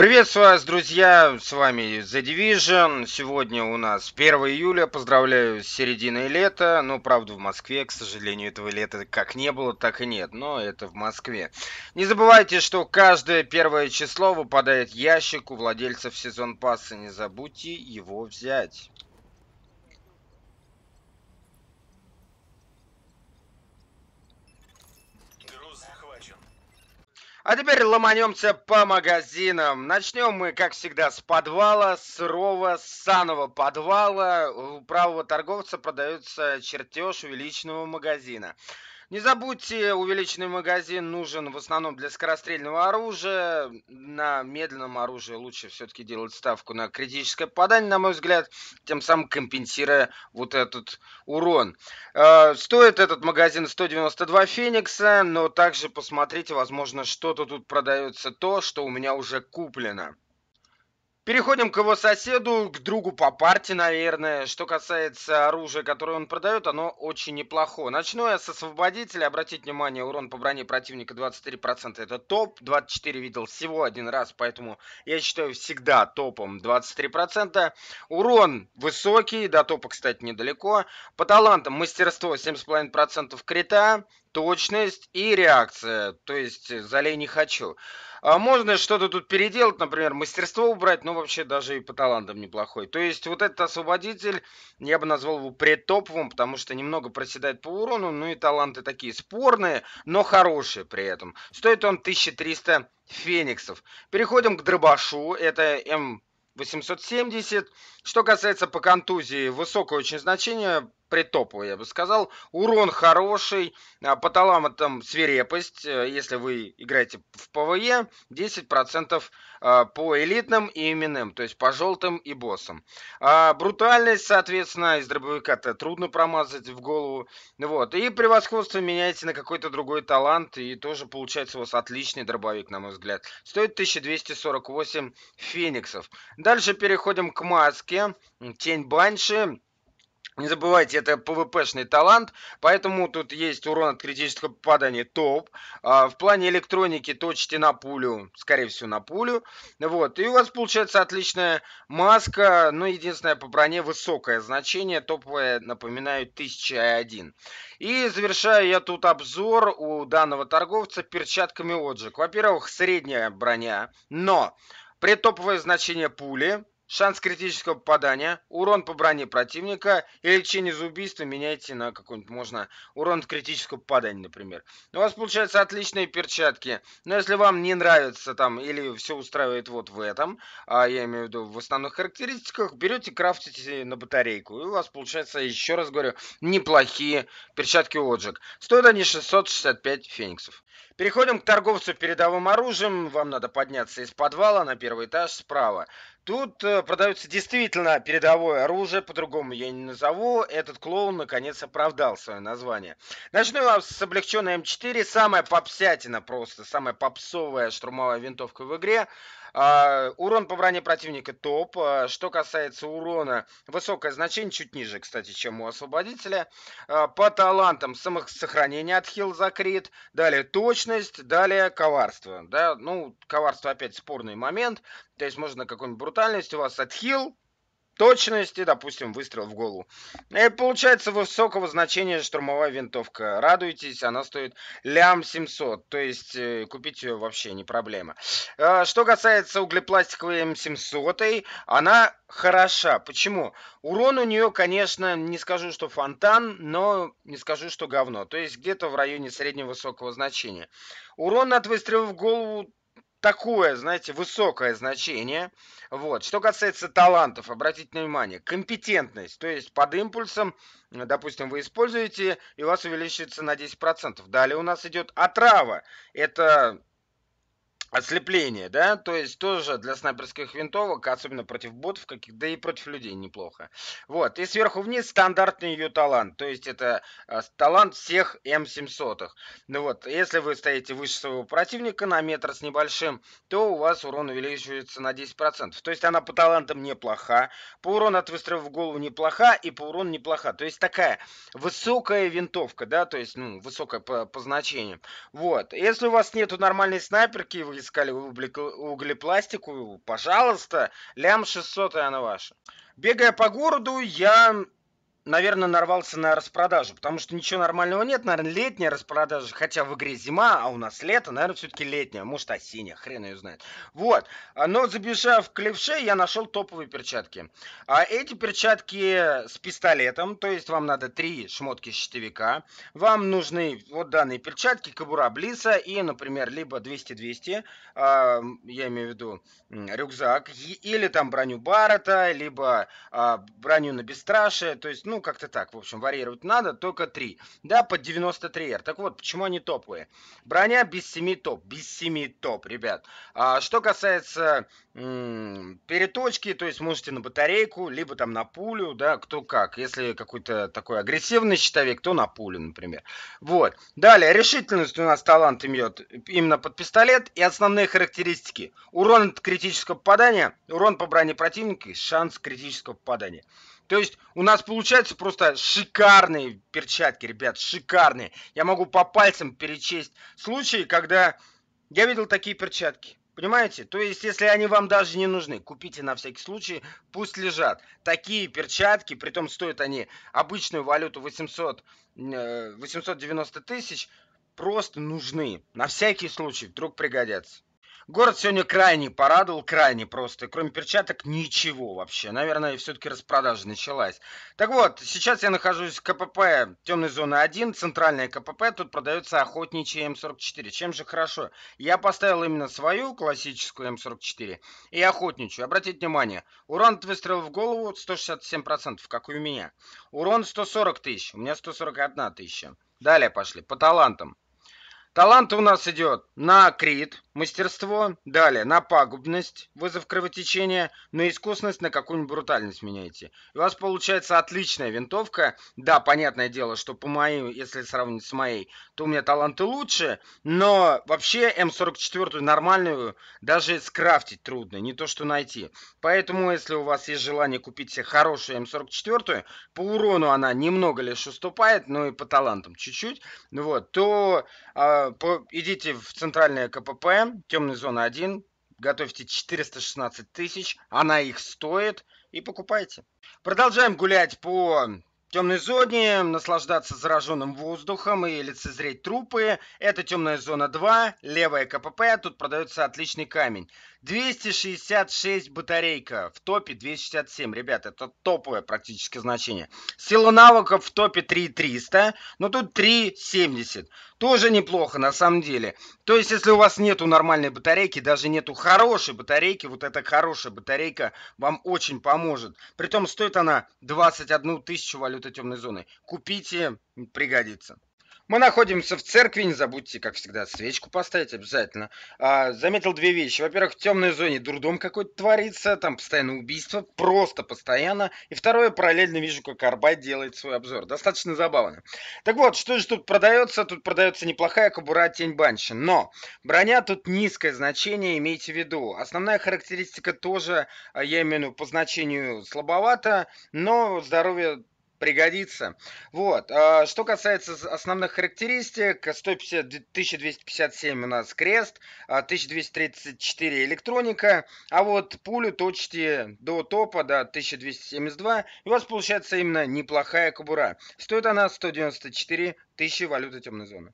Приветствую вас, друзья! С вами The Division. Сегодня у нас 1 июля. Поздравляю с серединой лета. Но, ну, правда, в Москве, к сожалению, этого лета как не было, так и нет. Но это в Москве. Не забывайте, что каждое первое число выпадает ящик у владельцев сезон пасса. Не забудьте его взять. А теперь ломанемся по магазинам. Начнем мы, как всегда, с подвала, сырого, саного подвала. У правого торговца продается чертеж увеличенного магазина. Не забудьте, увеличенный магазин нужен в основном для скорострельного оружия. На медленном оружии лучше все-таки делать ставку на критическое попадание, на мой взгляд, тем самым компенсируя вот этот урон. А, стоит этот магазин 192 Феникса, но также посмотрите, возможно, что-то тут продается то, что у меня уже куплено. Переходим к его соседу, к другу по парте, наверное. Что касается оружия, которое он продает, оно очень неплохое. Начну я с освободителя. Обратите внимание, урон по броне противника 23%. Это топ. 24 видел всего один раз, поэтому я считаю всегда топом 23%. Урон высокий, до топа, кстати, недалеко. По талантам мастерство 7,5% крита, точность и реакция. То есть залей не хочу. А можно что-то тут переделать, например, мастерство убрать, ну вообще даже и по талантам неплохой. То есть вот этот освободитель, я бы назвал его предтоповым, потому что немного проседает по урону, ну и таланты такие спорные, но хорошие при этом. Стоит он 1300 фениксов. Переходим к дробашу, это М 870. Что касается по контузии, высокое очень значение, притоповый, я бы сказал. Урон хороший, а, по таламатам свирепость, э, если вы играете в ПВЕ, 10% а, по элитным и именным, то есть по желтым и боссам. А брутальность, соответственно, из дробовика-то трудно промазать в голову. Вот. И превосходство меняете на какой-то другой талант, и тоже получается у вас отличный дробовик, на мой взгляд. Стоит 1248 фениксов. Дальше переходим к маске. Тень Банши. Не забывайте, это ПВПшный талант, поэтому тут есть урон от критического попадания топ. А, в плане электроники точите на пулю, скорее всего на пулю. Вот, и у вас получается отличная маска, но единственное по броне высокое значение, топовое, напоминаю, 1001. И завершаю я тут обзор у данного торговца перчатками Оджик. Во-первых, средняя броня, но при топовое значение пули шанс критического попадания, урон по броне противника и лечение за убийство меняйте на какой-нибудь, можно, урон от критического попадания, например. У вас получаются отличные перчатки, но если вам не нравится там или все устраивает вот в этом, а я имею в виду в основных характеристиках, берете, крафтите на батарейку, и у вас получается, еще раз говорю, неплохие перчатки Оджик. Стоят они 665 фениксов. Переходим к торговцу передовым оружием. Вам надо подняться из подвала на первый этаж справа. Тут э, продается действительно передовое оружие, по-другому я не назову. Этот клоун наконец оправдал свое название. Начну я с облегченной М4, самая попсятина просто, самая попсовая штурмовая винтовка в игре. А, урон по броне противника топ. А, что касается урона, высокое значение, чуть ниже, кстати, чем у освободителя. А, по талантам самосохранение от хил закрыт. Далее точность, далее коварство. Да, ну, коварство опять спорный момент. То есть можно какую нибудь брутальность у вас от хил точности, допустим, выстрел в голову. И получается высокого значения штурмовая винтовка. Радуйтесь, она стоит лям 700, то есть э, купить ее вообще не проблема. Э, что касается углепластиковой М700, эм она хороша. Почему? Урон у нее, конечно, не скажу, что фонтан, но не скажу, что говно. То есть где-то в районе средневысокого значения. Урон от выстрела в голову такое, знаете, высокое значение. Вот. Что касается талантов, обратите внимание, компетентность, то есть под импульсом, допустим, вы используете, и у вас увеличивается на 10%. Далее у нас идет отрава. Это ослепление, да, то есть тоже для снайперских винтовок, особенно против ботов, как, да и против людей неплохо. Вот, и сверху вниз стандартный ее талант, то есть это э, талант всех М700. Ну вот, если вы стоите выше своего противника на метр с небольшим, то у вас урон увеличивается на 10%. То есть она по талантам неплоха, по урону от выстрела в голову неплоха и по урону неплоха. То есть такая высокая винтовка, да, то есть, ну, высокая по, по значению. Вот, если у вас нету нормальной снайперки, вы если искали углепластику, пожалуйста, лям 600, и она ваша. Бегая по городу, я наверное, нарвался на распродажу, потому что ничего нормального нет, наверное, летняя распродажа, хотя в игре зима, а у нас лето, наверное, все-таки летняя, может, осенняя, а хрен ее знает. Вот, а, но забежав к левше, я нашел топовые перчатки. А эти перчатки с пистолетом, то есть вам надо три шмотки щитовика, вам нужны вот данные перчатки, кобура Блиса и, например, либо 200-200, а, я имею в виду рюкзак, или там броню барата, либо броню на бесстраше, то есть, ну как-то так, в общем, варьировать надо, только 3, да, под 93R. Так вот, почему они топовые? Броня без 7 топ, без 7 топ, ребят. А, что касается переточки, то есть можете на батарейку, либо там на пулю, да, кто как. Если какой-то такой агрессивный щитовик, то на пулю, например. Вот. Далее, решительность у нас талант имеет именно под пистолет и основные характеристики. Урон от критического попадания, урон по броне противника шанс критического попадания. То есть у нас получаются просто шикарные перчатки, ребят, шикарные. Я могу по пальцам перечесть случаи, когда я видел такие перчатки. Понимаете? То есть, если они вам даже не нужны, купите на всякий случай, пусть лежат. Такие перчатки, при том стоят они обычную валюту 800, 890 э, тысяч, просто нужны. На всякий случай, вдруг пригодятся. Город сегодня крайне порадовал, крайне просто. Кроме перчаток ничего вообще. Наверное, все-таки распродажа началась. Так вот, сейчас я нахожусь в КПП темной зоны 1, центральная КПП. Тут продается охотничья М44. Чем же хорошо? Я поставил именно свою классическую М44 и охотничью. Обратите внимание, урон от выстрела в голову 167%, как и у меня. Урон 140 тысяч, у меня 141 тысяча. Далее пошли, по талантам. Талант у нас идет на крит, мастерство, далее на пагубность, вызов кровотечения, на искусность, на какую-нибудь брутальность меняете. у вас получается отличная винтовка. Да, понятное дело, что по моей, если сравнить с моей, то у меня таланты лучше, но вообще М44 нормальную даже скрафтить трудно, не то что найти. Поэтому, если у вас есть желание купить себе хорошую М44, по урону она немного лишь уступает, но и по талантам чуть-чуть, вот, то... А, идите в центральное КПП, темная зона 1, готовьте 416 тысяч, она их стоит, и покупайте. Продолжаем гулять по темной зоне, наслаждаться зараженным воздухом и лицезреть трупы. Это темная зона 2, левая КПП, тут продается отличный камень. 266 батарейка, в топе 267, ребята, это топовое практически значение. Сила навыков в топе 3300, но тут 370 тоже неплохо на самом деле. То есть, если у вас нету нормальной батарейки, даже нету хорошей батарейки, вот эта хорошая батарейка вам очень поможет. Притом стоит она 21 тысячу валюты темной зоны. Купите, пригодится. Мы находимся в церкви, не забудьте, как всегда, свечку поставить обязательно. А, заметил две вещи. Во-первых, в темной зоне дурдом какой-то творится, там постоянно убийство, просто постоянно. И второе, параллельно вижу, как Арбай делает свой обзор. Достаточно забавно. Так вот, что же тут продается? Тут продается неплохая кобура Тень Банши, но броня тут низкое значение, имейте в виду. Основная характеристика тоже, а, я имею в виду, по значению слабовато, но здоровье пригодится. Вот. А, что касается основных характеристик, 150, 1257 у нас крест, 1234 а, электроника, а вот пулю точите до топа, до 1272, и у вас получается именно неплохая кобура. Стоит она 194 тысячи валюты темной зоны.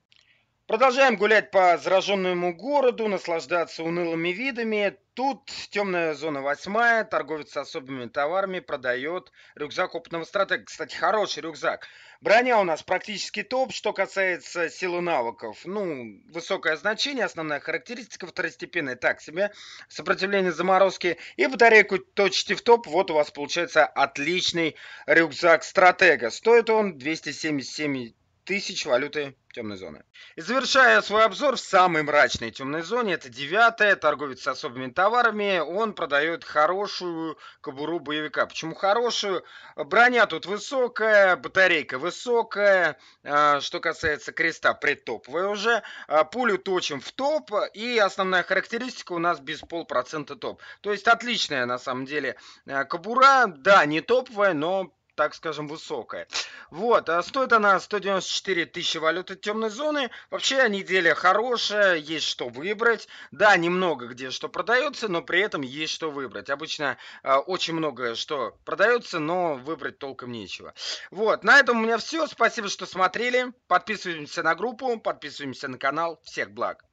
Продолжаем гулять по зараженному городу, наслаждаться унылыми видами. Тут темная зона восьмая, торговец особыми товарами продает рюкзак опытного стратега. Кстати, хороший рюкзак. Броня у нас практически топ, что касается силы навыков. Ну, высокое значение, основная характеристика, второстепенная, так себе. Сопротивление заморозки и батарейку точите в топ. Вот у вас получается отличный рюкзак стратега. Стоит он 277 тысяч валюты темной зоны. И завершая свой обзор в самой мрачной темной зоне, это девятая, торговец с особыми товарами, он продает хорошую кобуру боевика. Почему хорошую? Броня тут высокая, батарейка высокая, а, что касается креста, предтоповая уже, а, пулю точим в топ, и основная характеристика у нас без полпроцента топ. То есть отличная на самом деле а, кобура, да, не топовая, но так скажем, высокая. Вот, А стоит она 194 тысячи валюты темной зоны. Вообще неделя хорошая, есть что выбрать. Да, немного где что продается, но при этом есть что выбрать. Обычно э, очень многое что продается, но выбрать толком нечего. Вот, на этом у меня все. Спасибо, что смотрели. Подписываемся на группу, подписываемся на канал. Всех благ.